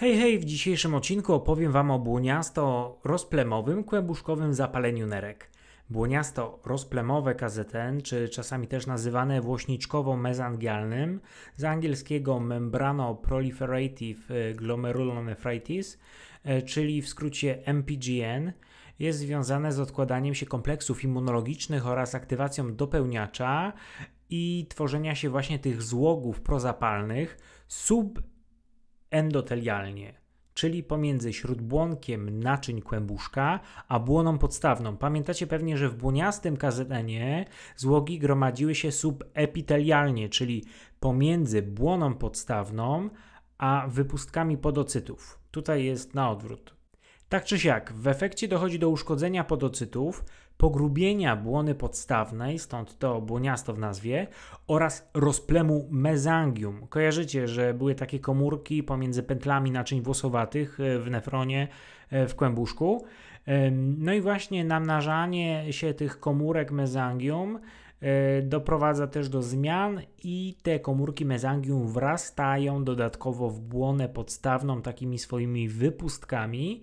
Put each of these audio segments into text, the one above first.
Hej, hej, w dzisiejszym odcinku opowiem Wam o błoniasto-rozplemowym kłębuszkowym zapaleniu nerek. Błoniasto-rozplemowe KZN, czy czasami też nazywane włośniczkowo-mezangialnym, z angielskiego membrano proliferative y, glomerulonephritis, y, czyli w skrócie MPGN, jest związane z odkładaniem się kompleksów immunologicznych oraz aktywacją dopełniacza i tworzenia się właśnie tych złogów prozapalnych sub endotelialnie, czyli pomiędzy śródbłonkiem naczyń kłębuszka a błoną podstawną. Pamiętacie pewnie, że w błoniastym kazenie złogi gromadziły się subepitelialnie, czyli pomiędzy błoną podstawną a wypustkami podocytów. Tutaj jest na odwrót. Tak czy siak, w efekcie dochodzi do uszkodzenia podocytów, pogrubienia błony podstawnej, stąd to błoniasto w nazwie, oraz rozplemu mezangium. Kojarzycie, że były takie komórki pomiędzy pętlami naczyń włosowatych e, w nefronie, e, w kłębuszku. No i właśnie namnażanie się tych komórek mezangium E, doprowadza też do zmian i te komórki mezangium wrastają dodatkowo w błonę podstawną takimi swoimi wypustkami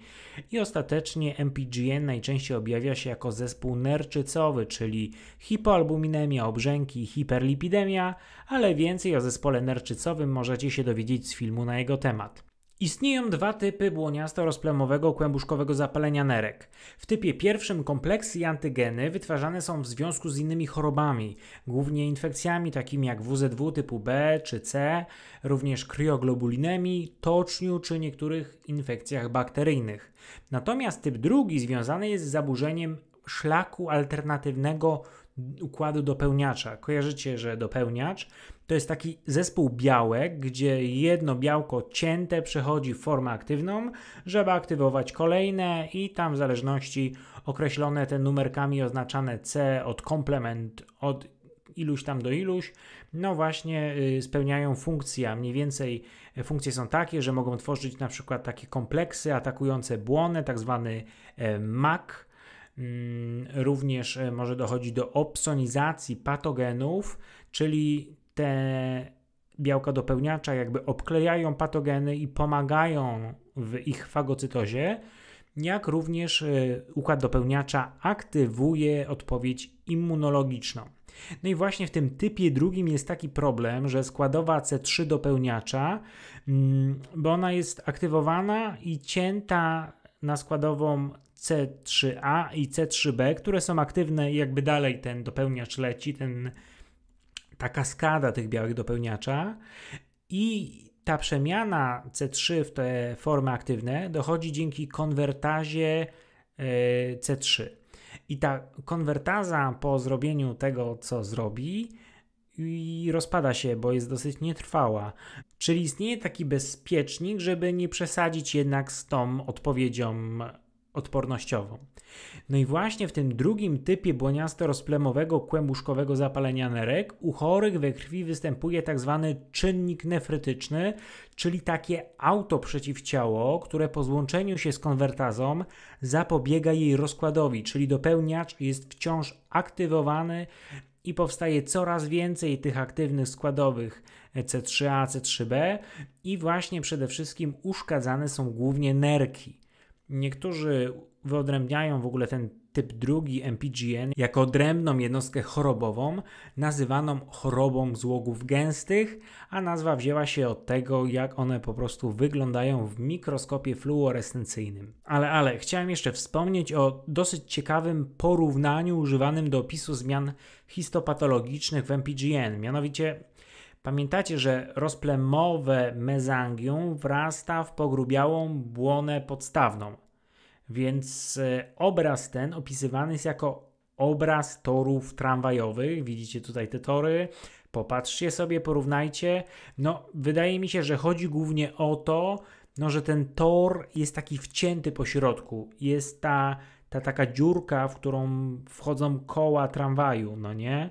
i ostatecznie MPGN najczęściej objawia się jako zespół nerczycowy, czyli hipoalbuminemia obrzęki hiperlipidemia, ale więcej o zespole nerczycowym możecie się dowiedzieć z filmu na jego temat. Istnieją dwa typy błoniasto-rozplemowego kłębuszkowego zapalenia nerek. W typie pierwszym kompleksy i antygeny wytwarzane są w związku z innymi chorobami, głównie infekcjami takimi jak WZW typu B czy C, również kryoglobulinemi, toczniu czy niektórych infekcjach bakteryjnych. Natomiast typ drugi związany jest z zaburzeniem szlaku alternatywnego układu dopełniacza. Kojarzycie, że dopełniacz to jest taki zespół białek, gdzie jedno białko cięte przechodzi w formę aktywną, żeby aktywować kolejne i tam w zależności określone te numerkami oznaczane C od komplement od iluś tam do iluś, no właśnie y, spełniają funkcję. Mniej więcej y, funkcje są takie, że mogą tworzyć na przykład takie kompleksy atakujące błonę, tak zwany e, mak, Mm, również e, może dochodzić do opsonizacji patogenów, czyli te białka dopełniacza jakby obklejają patogeny i pomagają w ich fagocytozie, jak również e, układ dopełniacza aktywuje odpowiedź immunologiczną. No i właśnie w tym typie drugim jest taki problem, że składowa C3 dopełniacza, mm, bo ona jest aktywowana i cięta na składową C3A i C3B, które są aktywne i jakby dalej ten dopełniacz leci, ten, ta kaskada tych białych dopełniacza i ta przemiana C3 w te formy aktywne dochodzi dzięki konwertazie e, C3. I ta konwertaza po zrobieniu tego, co zrobi, i rozpada się, bo jest dosyć nietrwała. Czyli istnieje taki bezpiecznik, żeby nie przesadzić jednak z tą odpowiedzią odpornościową. No i właśnie w tym drugim typie błoniasto-rozplemowego kłębuszkowego zapalenia nerek u chorych we krwi występuje tzw. Tak czynnik nefrytyczny, czyli takie autoprzeciwciało, które po złączeniu się z konwertazą zapobiega jej rozkładowi, czyli dopełniacz jest wciąż aktywowany i powstaje coraz więcej tych aktywnych składowych C3A, C3B i właśnie przede wszystkim uszkadzane są głównie nerki. Niektórzy wyodrębniają w ogóle ten typ drugi MPGN jako odrębną jednostkę chorobową, nazywaną chorobą złogów gęstych, a nazwa wzięła się od tego, jak one po prostu wyglądają w mikroskopie fluorescencyjnym. Ale, ale, chciałem jeszcze wspomnieć o dosyć ciekawym porównaniu używanym do opisu zmian histopatologicznych w MPGN, mianowicie Pamiętacie, że rozplemowe mezangium wrasta w pogrubiałą błonę podstawną. Więc e, obraz ten opisywany jest jako obraz torów tramwajowych. Widzicie tutaj te tory. Popatrzcie sobie, porównajcie. No, wydaje mi się, że chodzi głównie o to, no, że ten tor jest taki wcięty po środku. Jest ta, ta taka dziurka, w którą wchodzą koła tramwaju, no nie?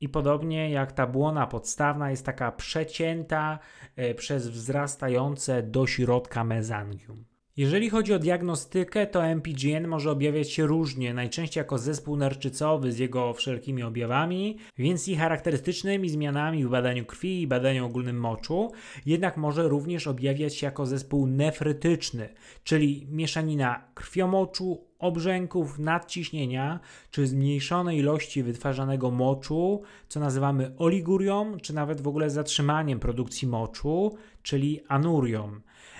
I podobnie jak ta błona podstawna jest taka przecięta e, przez wzrastające do środka mezangium. Jeżeli chodzi o diagnostykę, to MPGN może objawiać się różnie, najczęściej jako zespół narczycowy z jego wszelkimi objawami, więc i charakterystycznymi zmianami w badaniu krwi i badaniu ogólnym moczu, jednak może również objawiać się jako zespół nefrytyczny, czyli mieszanina krwiomoczu, obrzęków, nadciśnienia czy zmniejszonej ilości wytwarzanego moczu, co nazywamy oligurią, czy nawet w ogóle zatrzymaniem produkcji moczu, czyli anurią.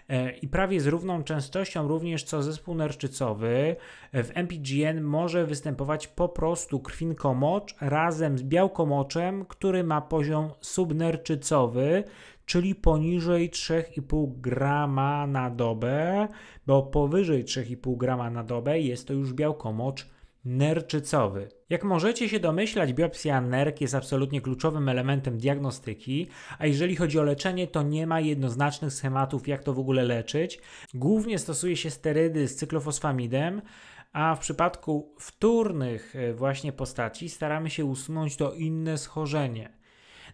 E, I prawie z równą częstością również co zespół nerczycowy e, w MPGN może występować po prostu krwinkomocz razem z białkomoczem, który ma poziom subnerczycowy, czyli poniżej 3,5 grama na dobę, bo powyżej 3,5 grama na dobę jest to już białkomocz nerczycowy. Jak możecie się domyślać, biopsja nerk jest absolutnie kluczowym elementem diagnostyki, a jeżeli chodzi o leczenie, to nie ma jednoznacznych schematów, jak to w ogóle leczyć. Głównie stosuje się sterydy z cyklofosfamidem, a w przypadku wtórnych e, właśnie postaci staramy się usunąć to inne schorzenie.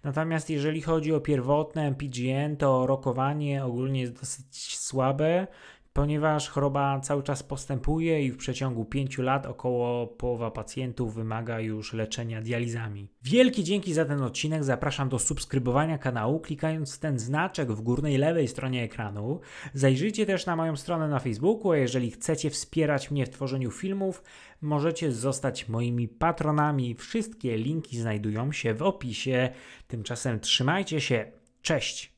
Natomiast jeżeli chodzi o pierwotne MPGN, to rokowanie ogólnie jest dosyć słabe. Ponieważ choroba cały czas postępuje i w przeciągu 5 lat około połowa pacjentów wymaga już leczenia dializami. Wielkie dzięki za ten odcinek. Zapraszam do subskrybowania kanału, klikając ten znaczek w górnej lewej stronie ekranu. Zajrzyjcie też na moją stronę na Facebooku, a jeżeli chcecie wspierać mnie w tworzeniu filmów, możecie zostać moimi patronami. Wszystkie linki znajdują się w opisie. Tymczasem trzymajcie się. Cześć!